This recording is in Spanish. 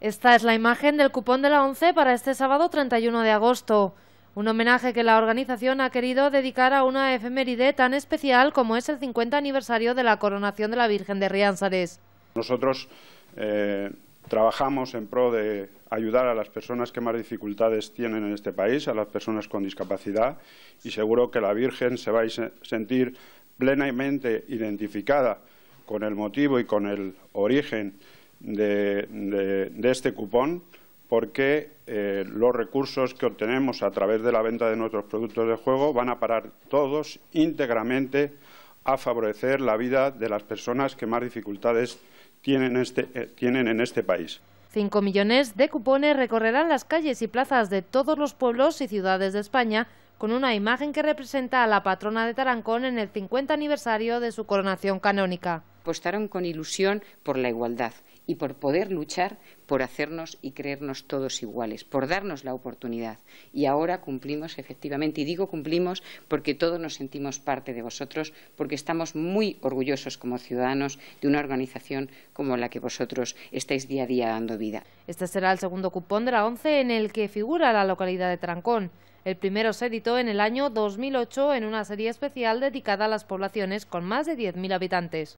Esta es la imagen del cupón de la ONCE para este sábado 31 de agosto. Un homenaje que la organización ha querido dedicar a una efeméride tan especial como es el 50 aniversario de la coronación de la Virgen de Rianzares. Nosotros eh, trabajamos en pro de ayudar a las personas que más dificultades tienen en este país, a las personas con discapacidad, y seguro que la Virgen se va a sentir plenamente identificada con el motivo y con el origen de, este cupón porque eh, los recursos que obtenemos a través de la venta de nuestros productos de juego van a parar todos íntegramente a favorecer la vida de las personas que más dificultades tienen, este, eh, tienen en este país. Cinco millones de cupones recorrerán las calles y plazas de todos los pueblos y ciudades de España con una imagen que representa a la patrona de Tarancón en el 50 aniversario de su coronación canónica apostaron con ilusión por la igualdad y por poder luchar por hacernos y creernos todos iguales, por darnos la oportunidad. Y ahora cumplimos efectivamente, y digo cumplimos porque todos nos sentimos parte de vosotros, porque estamos muy orgullosos como ciudadanos de una organización como la que vosotros estáis día a día dando vida. Este será el segundo cupón de la ONCE en el que figura la localidad de Trancón. El primero se editó en el año 2008 en una serie especial dedicada a las poblaciones con más de 10.000 habitantes.